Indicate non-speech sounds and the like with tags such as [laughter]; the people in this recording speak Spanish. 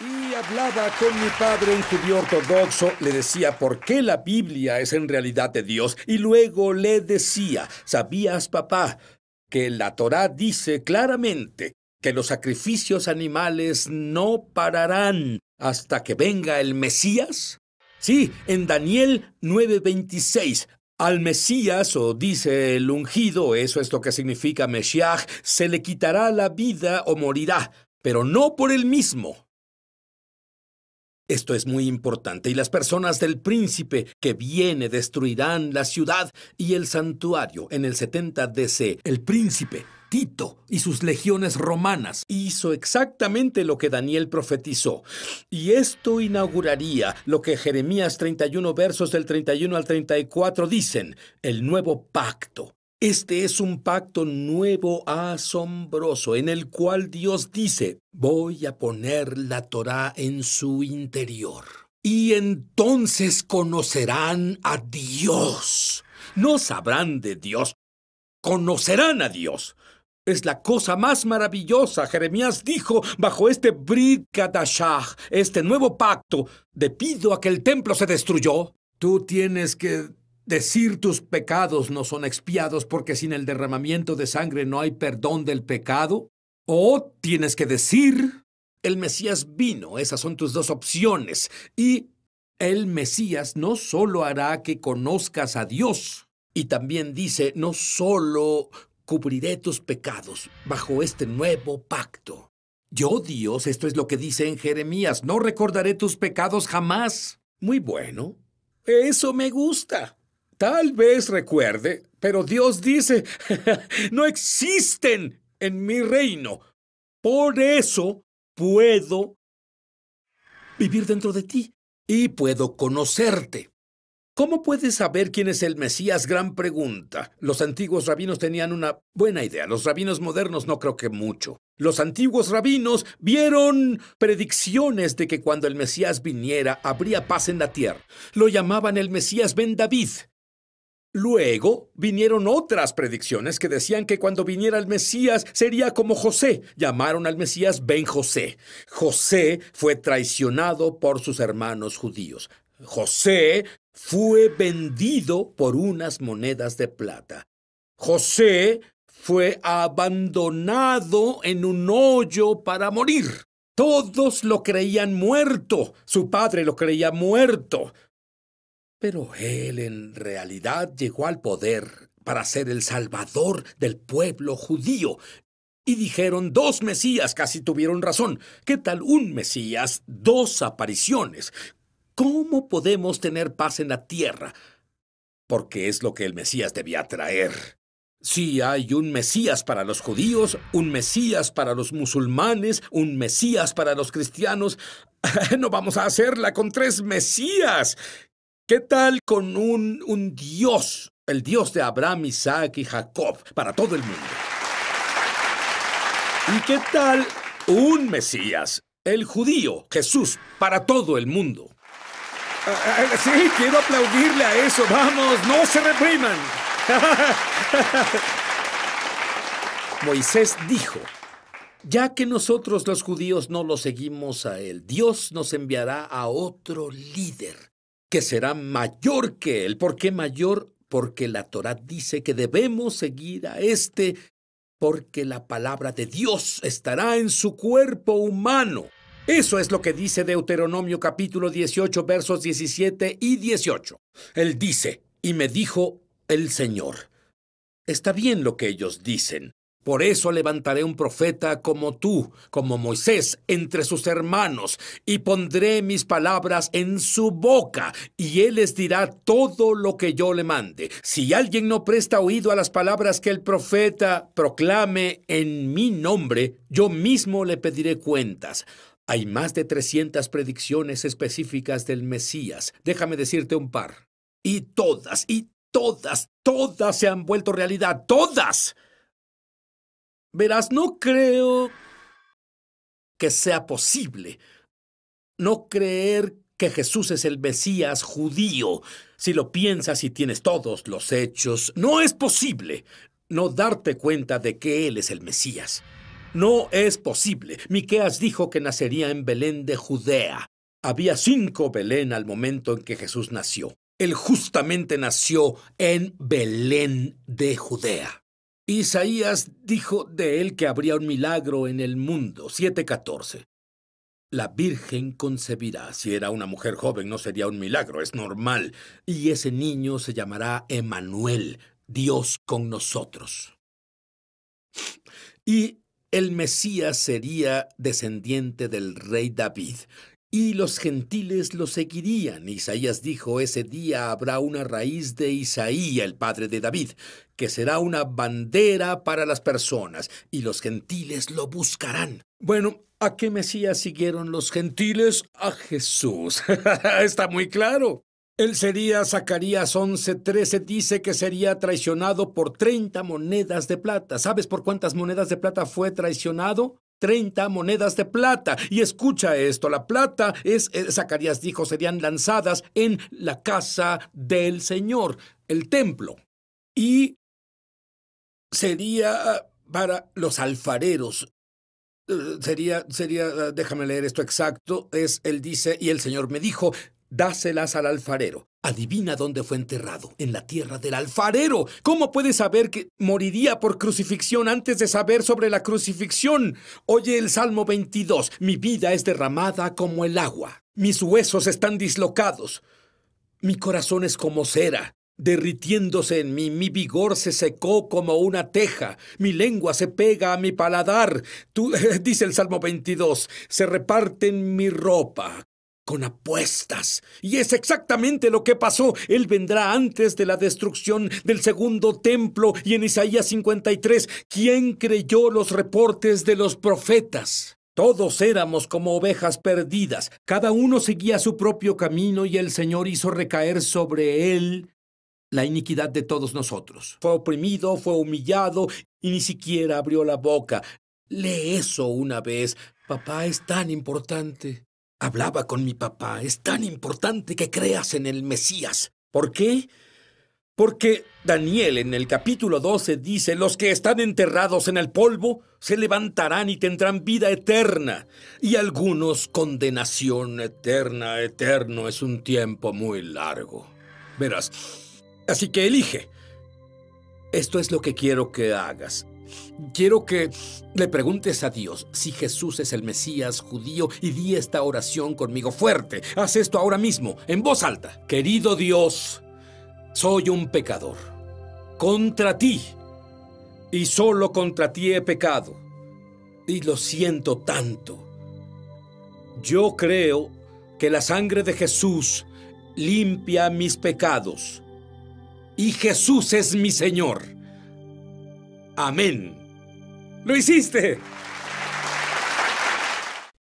Y hablaba con mi padre, un judío ortodoxo, le decía por qué la Biblia es en realidad de Dios, y luego le decía, ¿sabías, papá, que la Torá dice claramente que los sacrificios animales no pararán hasta que venga el Mesías? Sí, en Daniel 9:26, al Mesías, o dice el ungido, eso es lo que significa Meshiach, se le quitará la vida o morirá, pero no por él mismo, esto es muy importante, y las personas del príncipe que viene destruirán la ciudad y el santuario. En el 70 DC, el príncipe Tito y sus legiones romanas hizo exactamente lo que Daniel profetizó. Y esto inauguraría lo que Jeremías 31 versos del 31 al 34 dicen, el nuevo pacto. Este es un pacto nuevo asombroso en el cual Dios dice, voy a poner la Torá en su interior. Y entonces conocerán a Dios. No sabrán de Dios, conocerán a Dios. Es la cosa más maravillosa. Jeremías dijo, bajo este Brit este nuevo pacto, debido a que el templo se destruyó, tú tienes que Decir tus pecados no son expiados porque sin el derramamiento de sangre no hay perdón del pecado. O tienes que decir, el Mesías vino, esas son tus dos opciones. Y el Mesías no solo hará que conozcas a Dios, y también dice, no solo cubriré tus pecados bajo este nuevo pacto. Yo, Dios, esto es lo que dice en Jeremías, no recordaré tus pecados jamás. Muy bueno. Eso me gusta. Tal vez recuerde, pero Dios dice, [laughs] no existen en mi reino. Por eso puedo vivir dentro de ti y puedo conocerte. ¿Cómo puedes saber quién es el Mesías? Gran pregunta. Los antiguos rabinos tenían una buena idea. Los rabinos modernos no creo que mucho. Los antiguos rabinos vieron predicciones de que cuando el Mesías viniera habría paz en la tierra. Lo llamaban el Mesías Ben David. Luego vinieron otras predicciones que decían que cuando viniera el Mesías sería como José. Llamaron al Mesías Ben José. José fue traicionado por sus hermanos judíos. José fue vendido por unas monedas de plata. José fue abandonado en un hoyo para morir. Todos lo creían muerto. Su padre lo creía muerto. Pero él en realidad llegó al poder para ser el salvador del pueblo judío. Y dijeron dos Mesías, casi tuvieron razón. ¿Qué tal un Mesías? Dos apariciones. ¿Cómo podemos tener paz en la tierra? Porque es lo que el Mesías debía traer. Si hay un Mesías para los judíos, un Mesías para los musulmanes, un Mesías para los cristianos. [laughs] no vamos a hacerla con tres Mesías. ¿Qué tal con un, un Dios, el Dios de Abraham, Isaac y Jacob para todo el mundo? ¿Y qué tal un Mesías, el judío, Jesús, para todo el mundo? Ah, ah, ah, sí, quiero aplaudirle a eso. Vamos, no se repriman. [laughs] Moisés dijo, ya que nosotros los judíos no lo seguimos a él, Dios nos enviará a otro líder que será mayor que él. ¿Por qué mayor? Porque la Torá dice que debemos seguir a éste, porque la palabra de Dios estará en su cuerpo humano. Eso es lo que dice Deuteronomio capítulo 18 versos 17 y 18. Él dice, y me dijo el Señor. Está bien lo que ellos dicen, por eso levantaré un profeta como tú, como Moisés, entre sus hermanos, y pondré mis palabras en su boca, y él les dirá todo lo que yo le mande. Si alguien no presta oído a las palabras que el profeta proclame en mi nombre, yo mismo le pediré cuentas. Hay más de 300 predicciones específicas del Mesías. Déjame decirte un par. Y todas, y todas, todas se han vuelto realidad, todas. Verás, no creo que sea posible no creer que Jesús es el Mesías judío. Si lo piensas y tienes todos los hechos, no es posible no darte cuenta de que Él es el Mesías. No es posible. Miqueas dijo que nacería en Belén de Judea. Había cinco Belén al momento en que Jesús nació. Él justamente nació en Belén de Judea. Isaías dijo de él que habría un milagro en el mundo, 7.14. La Virgen concebirá. Si era una mujer joven no sería un milagro, es normal. Y ese niño se llamará Emanuel, Dios con nosotros. Y el Mesías sería descendiente del rey David y los gentiles lo seguirían. Isaías dijo, ese día habrá una raíz de Isaías, el padre de David, que será una bandera para las personas, y los gentiles lo buscarán. Bueno, ¿a qué Mesías siguieron los gentiles? A Jesús. [laughs] Está muy claro. Él sería, Zacarías 11:13 dice que sería traicionado por 30 monedas de plata. ¿Sabes por cuántas monedas de plata fue traicionado? 30 monedas de plata. Y escucha esto, la plata es, eh, Zacarías dijo, serían lanzadas en la casa del Señor, el templo. Y sería para los alfareros. Eh, sería, sería, eh, déjame leer esto exacto, es, él dice, y el Señor me dijo, dáselas al alfarero. Adivina dónde fue enterrado, en la tierra del alfarero. ¿Cómo puede saber que moriría por crucifixión antes de saber sobre la crucifixión? Oye el Salmo 22, mi vida es derramada como el agua, mis huesos están dislocados, mi corazón es como cera, derritiéndose en mí, mi vigor se secó como una teja, mi lengua se pega a mi paladar. Tú, [laughs] dice el Salmo 22, se reparten mi ropa con apuestas. Y es exactamente lo que pasó. Él vendrá antes de la destrucción del segundo templo y en Isaías 53, ¿quién creyó los reportes de los profetas? Todos éramos como ovejas perdidas, cada uno seguía su propio camino y el Señor hizo recaer sobre él la iniquidad de todos nosotros. Fue oprimido, fue humillado y ni siquiera abrió la boca. Lee eso una vez. Papá es tan importante. Hablaba con mi papá. Es tan importante que creas en el Mesías. ¿Por qué? Porque Daniel en el capítulo 12 dice, los que están enterrados en el polvo se levantarán y tendrán vida eterna, y algunos condenación eterna, eterno es un tiempo muy largo. Verás, así que elige. Esto es lo que quiero que hagas. Quiero que le preguntes a Dios si Jesús es el Mesías judío y di esta oración conmigo fuerte. Haz esto ahora mismo, en voz alta. Querido Dios, soy un pecador. Contra ti. Y solo contra ti he pecado. Y lo siento tanto. Yo creo que la sangre de Jesús limpia mis pecados. Y Jesús es mi Señor. Amén. ¡Lo hiciste!